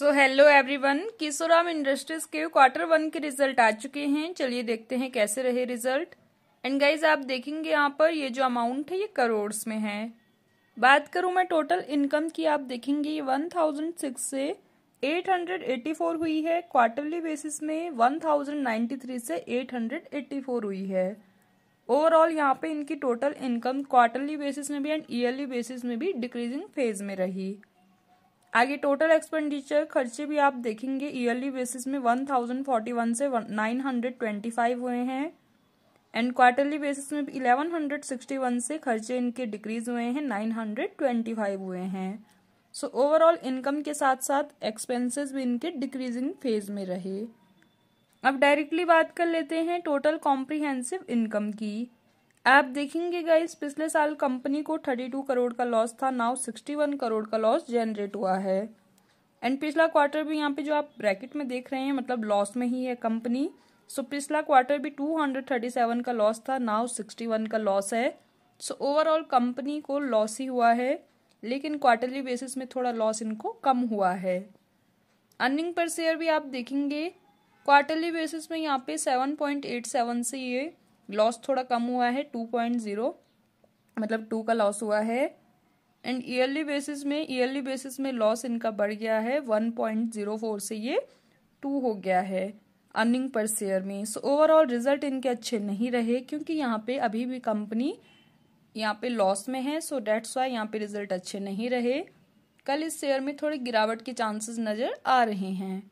सो hello everyone Kesoram industries के quarter one के result आ चुके हैं चलिए देखते हैं कैसे रहे रिजल्ट एंड गाइज आप देखेंगे यहाँ पर ये जो अमाउंट है ये करोड़ में है बात करूँ मैं टोटल इनकम की आप देखेंगे ये वन थाउजेंड सिक्स से एट हंड्रेड एट्टी फोर हुई है क्वार्टरली बेसिस में वन थाउजेंड नाइन्टी थ्री से एट हंड्रेड एट्टी फोर हुई है ओवरऑल यहाँ पे इनकी टोटल इनकम क्वार्टरली बेसिस में भी एंड ईयरली बेसिस में भी डिक्रीजिंग फेज में रही आगे टोटल एक्सपेंडिचर खर्चे भी आप देखेंगे ईयरली बेसिस में वन थाउजेंड फोर्टी वन से नाइन हंड्रेड ट्वेंटी फाइव हुए हैं एंड क्वार्टरली बेसिस में इलेवन हंड्रेड सिक्सटी वन से खर्चे इनके डिक्रीज हुए हैं नाइन हंड्रेड ट्वेंटी फाइव हुए हैं सो ओवरऑल इनकम के साथ साथ एक्सपेंसेस भी इनके डिक्रीजिंग फेज में रहे अब डायरेक्टली बात कर लेते हैं टोटल कॉम्प्रिहेंसिव इनकम की आप देखेंगे गाइस पिछले साल कंपनी को 32 करोड़ का लॉस था नाउ 61 करोड़ का लॉस जनरेट हुआ है एंड पिछला क्वार्टर भी यहाँ पे जो आप ब्रैकेट में देख रहे हैं मतलब लॉस में ही है कंपनी सो so, पिछला क्वार्टर भी 237 का लॉस था नाउ 61 का लॉस है सो so, ओवरऑल कंपनी को लॉस ही हुआ है लेकिन क्वार्टरली बेसिस में थोड़ा लॉस इनको कम हुआ है अर्निंग पर शेयर भी आप देखेंगे क्वार्टरली बेसिस में यहाँ पे 7.87 से ये लॉस थोड़ा कम हुआ है टू पॉइंट जीरो मतलब टू का लॉस हुआ है एंड ईयरली बेसिस में ईयरली बेसिस में लॉस इनका बढ़ गया है वन पॉइंट जीरो फोर से ये टू हो गया है अर्निंग पर शेयर में सो ओवरऑल रिजल्ट इनके अच्छे नहीं रहे क्योंकि यहाँ पे अभी भी कंपनी यहाँ पे लॉस में है सो डेट्स वाई यहाँ पे रिजल्ट अच्छे नहीं रहे कल इस शेयर में थोड़ी गिरावट के चांसेस नज़र आ रहे हैं